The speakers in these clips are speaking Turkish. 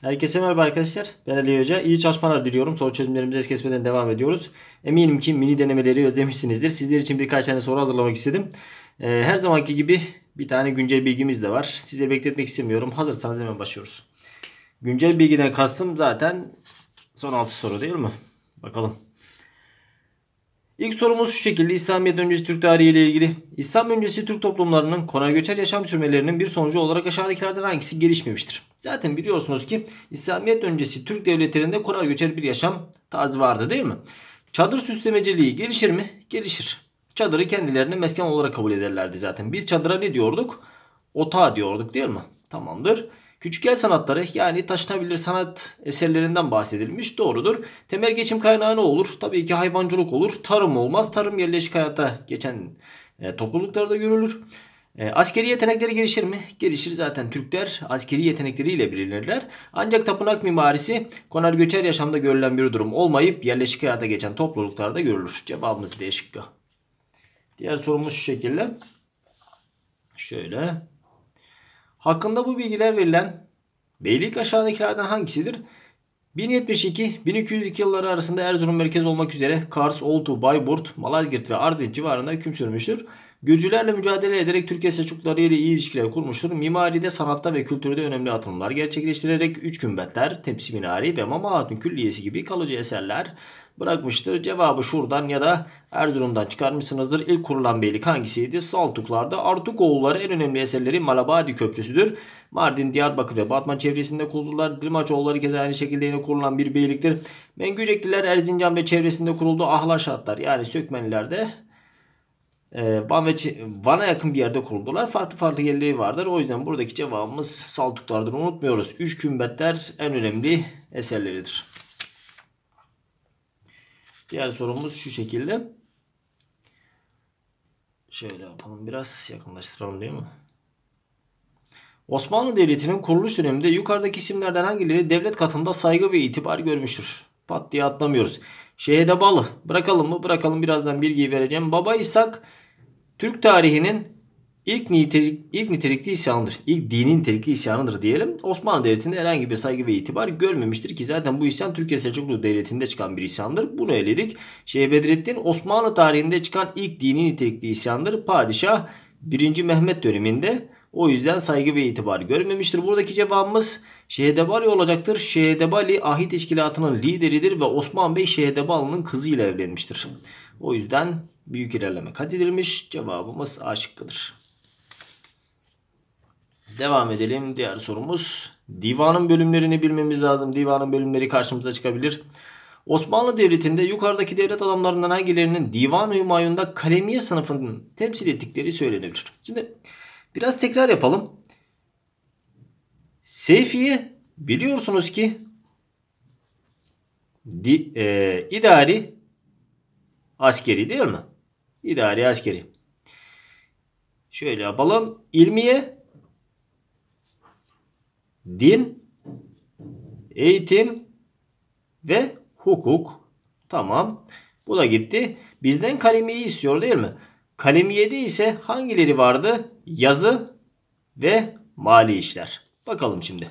Herkese merhaba arkadaşlar. Ben Ali Hoca. İyi çalışmalar diliyorum. Soru çözümlerimize es kesmeden devam ediyoruz. Eminim ki mini denemeleri özlemişsinizdir. Sizler için birkaç tane soru hazırlamak istedim. Ee, her zamanki gibi bir tane güncel bilgimiz de var. Size bekletmek istemiyorum. Hazırsanız hemen başlıyoruz. Güncel bilgiden kastım zaten son 6 soru değil mi? Bakalım. İlk sorumuz şu şekilde İslamiyet öncesi Türk tarihi ile ilgili. İslam öncesi Türk toplumlarının kona göçer yaşam sürmelerinin bir sonucu olarak aşağıdakilerden hangisi gelişmemiştir? Zaten biliyorsunuz ki İslamiyet öncesi Türk devletlerinde konar göçer bir yaşam tarzı vardı değil mi? Çadır süslemeciliği gelişir mi? Gelişir. Çadırı kendilerine mesken olarak kabul ederlerdi zaten. Biz çadıra ne diyorduk? Ota diyorduk değil mi? Tamamdır. Küçük el sanatları yani taşınabilir sanat eserlerinden bahsedilmiş. Doğrudur. Temel geçim kaynağı ne olur? Tabii ki hayvancılık olur. Tarım olmaz. Tarım yerleşik hayata geçen e, topluluklarda görülür. E, askeri yetenekleri gelişir mi? Gelişir zaten Türkler askeri yetenekleriyle bilinirler. Ancak tapınak mimarisi konar göçer yaşamda görülen bir durum olmayıp yerleşik hayata geçen topluluklarda görülür. Cevabımız değişik. Diğer sorumuz şu şekilde. Şöyle. Hakkında bu bilgiler verilen beylik aşağıdakilerden hangisidir? 1072-1202 yılları arasında Erzurum merkez olmak üzere Kars, Oltu, Bayburt, Malazgirt ve Artvin civarında hüküm sürmüştür. Gürcülerle mücadele ederek Türkiye Selçukları ile iyi ilişkiler kurmuştur. Mimaride, sanatta ve kültürde önemli atılımlar gerçekleştirerek Üç Kümbetler, Tepsi Minari ve Mama Hatun Külliyesi gibi kalıcı eserler bırakmıştır. Cevabı şuradan ya da Erzurum'dan çıkarmışsınızdır. İlk kurulan beylik hangisiydi? Saltuklar'da Artukoğulları en önemli eserleri Malabadi Köprüsü'dür. Mardin, Diyarbakır ve Batman çevresinde kurdular. Dilmaçoğulları kez aynı şekilde yine kurulan bir beyliktir. Mengücekliler Erzincan ve çevresinde kuruldu. Ahlaşatlar yani Sökmenliler de ee, Van Van'a yakın bir yerde kuruldular. Farklı farklı yerleri vardır. O yüzden buradaki cevabımız Saltuklardır. Unutmuyoruz. Üç kümbetler en önemli eserleridir. Diğer sorumuz şu şekilde. Şöyle yapalım biraz yakınlaştıralım değil mi? Osmanlı Devleti'nin kuruluş döneminde yukarıdaki isimlerden hangileri devlet katında saygı ve itibar görmüştür? Pat diye atlamıyoruz. Şehede Balı. Bırakalım mı? Bırakalım birazdan bilgiyi vereceğim. Baba İshak Türk tarihinin ilk, nitelik, ilk nitelikli isyanıdır. İlk dini nitelikli isyanıdır diyelim. Osmanlı Devleti'nde herhangi bir saygı ve itibar görmemiştir ki zaten bu isyan Türkiye Selçuklu Devleti'nde çıkan bir isyandır. Bunu eledik. Şeyh Bedrettin Osmanlı tarihinde çıkan ilk dini nitelikli isyandır. Padişah 1. Mehmet döneminde o yüzden saygı ve itibar görmemiştir. Buradaki cevabımız Şehedebali olacaktır. Şehedebali ahi teşkilatının lideridir ve Osman Bey Şehedebali'nin kızıyla evlenmiştir. O yüzden büyük ilerleme kat edilmiş. Cevabımız A şıkkıdır. Devam edelim. Diğer sorumuz. Divanın bölümlerini bilmemiz lazım. Divanın bölümleri karşımıza çıkabilir. Osmanlı Devleti'nde yukarıdaki devlet adamlarından hangilerinin Divan-ı Hümayun'da kalemiye sınıfının temsil ettikleri söylenebilir. Şimdi biraz tekrar yapalım. Seyfiye biliyorsunuz ki di, e, idari askeri değil mi? İdari askeri. Şöyle yapalım. İlmiye, din, eğitim ve hukuk. Tamam. Bu da gitti. Bizden kalemiyi istiyor değil mi? Kalemiyede ise hangileri vardı? Yazı ve mali işler. Bakalım şimdi.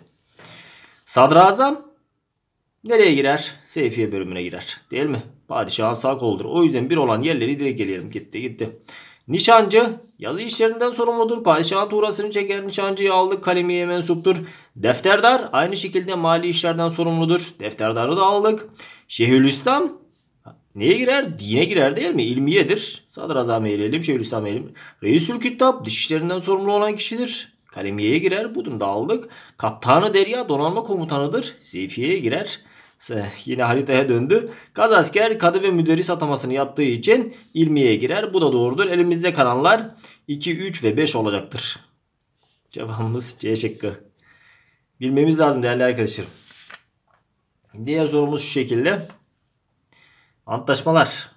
Sadrazam nereye girer? Seyfiye bölümüne girer. Değil mi? Padişahın sağ koldur. O yüzden bir olan yerleri direkt gelelim. Gitti gitti. Nişancı yazı işlerinden sorumludur. Padişahın tuğrasını çeker nişancıyı aldık. Kalemiye mensuptur. Defterdar aynı şekilde mali işlerden sorumludur. Defterdarı da aldık. Şeyhülislam neye girer? Dine girer değil mi? İlmiyedir. Sadrazam eyleyelim. Şeyhülislam eyleyelim. Reisül Kitap diş işlerinden sorumlu olan kişidir. Kalemiye'ye girer. Bu da aldık. Kaptanı Derya donanma komutanıdır. Seyfiye'ye girer. Eh, yine haritaya döndü. Gazasker kadı ve müderris atamasını yaptığı için ilmiye girer. Bu da doğrudur. Elimizde kalanlar 2, 3 ve 5 olacaktır. Cevabımız C şıkkı. Bilmemiz lazım değerli arkadaşlarım. Diğer sorumuz şu şekilde. Antlaşmalar.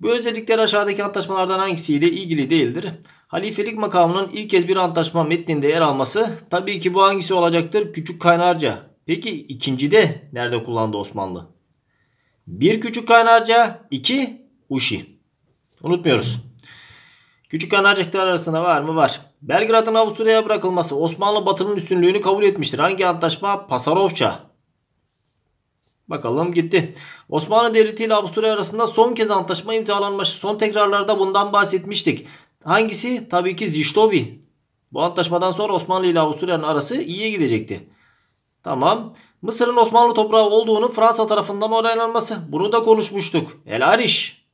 Bu özellikler aşağıdaki antlaşmalardan hangisiyle ilgili değildir? Halifelik makamının ilk kez bir antlaşma metninde yer alması tabii ki bu hangisi olacaktır? Küçük Kaynarca Peki ikincide nerede kullandı Osmanlı? Bir küçük kaynarca, iki uşi. Unutmuyoruz. Küçük kaynarcaklar arasında var mı? Var. Belgrad'ın Avusturya'ya bırakılması Osmanlı Batı'nın üstünlüğünü kabul etmiştir. Hangi antlaşma? Pasarofça. Bakalım gitti. Osmanlı Devleti ile Avusturya arasında son kez antlaşma imzalanmış. Son tekrarlarda bundan bahsetmiştik. Hangisi? Tabii ki Ziştovi. Bu antlaşmadan sonra Osmanlı ile Avusturya'nın arası iyiye gidecekti. Tamam. Mısır'ın Osmanlı toprağı olduğunu Fransa tarafından onaylanması. Bunu da konuşmuştuk. El Ariş.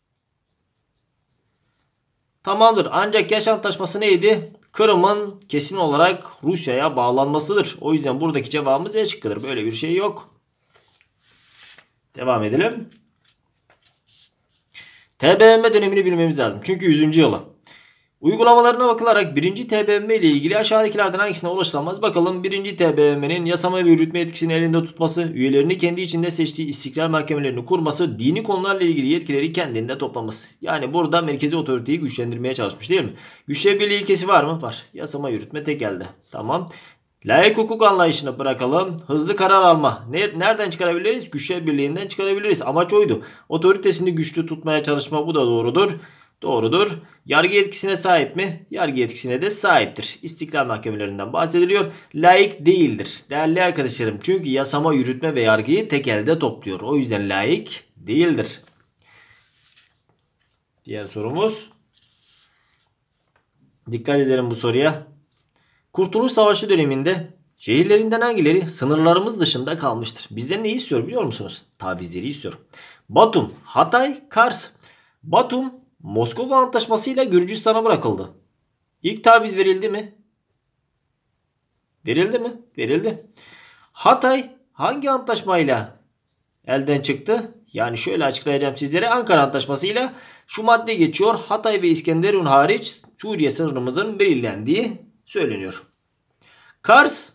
Tamamdır. Ancak yaş antlaşması neydi? Kırım'ın kesin olarak Rusya'ya bağlanmasıdır. O yüzden buradaki cevabımız E şıkkıdır. Böyle bir şey yok. Devam edelim. TBMM dönemini bilmemiz lazım. Çünkü 100. yılı. Uygulamalarına bakılarak 1. TBMM ile ilgili aşağıdakilerden hangisine ulaşılamaz? Bakalım 1. TBMM'nin yasama ve yürütme yetkisini elinde tutması, üyelerini kendi içinde seçtiği istiklal mahkemelerini kurması, dini konularla ilgili yetkileri kendinde toplaması. Yani burada merkezi otoriteyi güçlendirmeye çalışmış değil mi? Güçle birliği ilkesi var mı? Var. Yasama yürütme tek elde. Tamam. Layık hukuk anlayışını bırakalım. Hızlı karar alma. Nereden çıkarabiliriz? Güçler birliğinden çıkarabiliriz. Amaç oydu. Otoritesini güçlü tutmaya çalışma bu da doğrudur. Doğrudur. Yargı yetkisine sahip mi? Yargı yetkisine de sahiptir. İstiklal mahkemelerinden bahsediliyor. Laik değildir. Değerli arkadaşlarım çünkü yasama, yürütme ve yargıyı tek elde topluyor. O yüzden laik değildir. Diğer sorumuz. Dikkat edelim bu soruya. Kurtuluş Savaşı döneminde şehirlerinden hangileri sınırlarımız dışında kalmıştır? Bizden neyi istiyor biliyor musunuz? Tabizleri istiyor. Batum, Hatay, Kars. Batum Moskova Antlaşması ile Gürcistan'a bırakıldı. İlk taviz verildi mi? Verildi mi? Verildi. Hatay hangi antlaşmayla elden çıktı? Yani şöyle açıklayacağım sizlere. Ankara Antlaşması ile. şu madde geçiyor. Hatay ve İskenderun hariç Suriye sınırımızın belirlendiği söyleniyor. Kars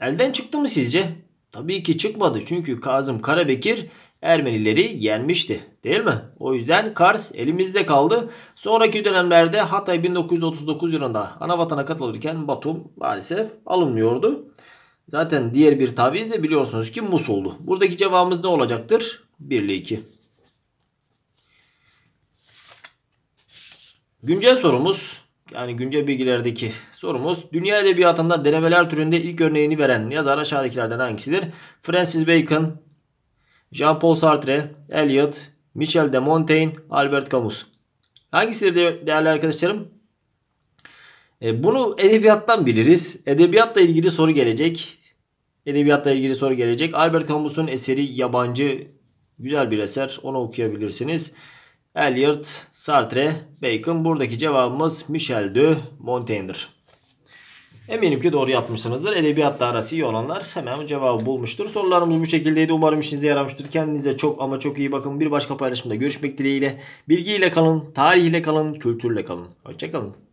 elden çıktı mı sizce? Tabii ki çıkmadı. Çünkü Kazım Karabekir Ermenileri yenmişti. Değil mi? O yüzden Kars elimizde kaldı. Sonraki dönemlerde Hatay 1939 yılında ana vatana katılırken Batum maalesef alınmıyordu. Zaten diğer bir taviz de biliyorsunuz ki Musul'du. Buradaki cevabımız ne olacaktır? 1 ile 2. Güncel sorumuz yani güncel bilgilerdeki sorumuz dünya edebiyatında denemeler türünde ilk örneğini veren yazar aşağıdakilerden hangisidir? Francis Bacon, Jean-Paul Sartre, Eliot, Michel de Montaigne, Albert Camus. Hangisidir de değerli arkadaşlarım? E, bunu edebiyattan biliriz. Edebiyatla ilgili soru gelecek. Edebiyatla ilgili soru gelecek. Albert Camus'un eseri Yabancı güzel bir eser. Onu okuyabilirsiniz. Eliot, Sartre, Bacon. Buradaki cevabımız Michel de Montaigne'dir. Eminim ki doğru yapmışsınızdır. Edebiyatla arası iyi olanlar hemen cevabı bulmuştur. Sorularımız bu şekildeydi. Umarım işinize yaramıştır. Kendinize çok ama çok iyi bakın. Bir başka paylaşımda görüşmek dileğiyle. Bilgiyle kalın, tarihle kalın, kültürle kalın. Hoşçakalın.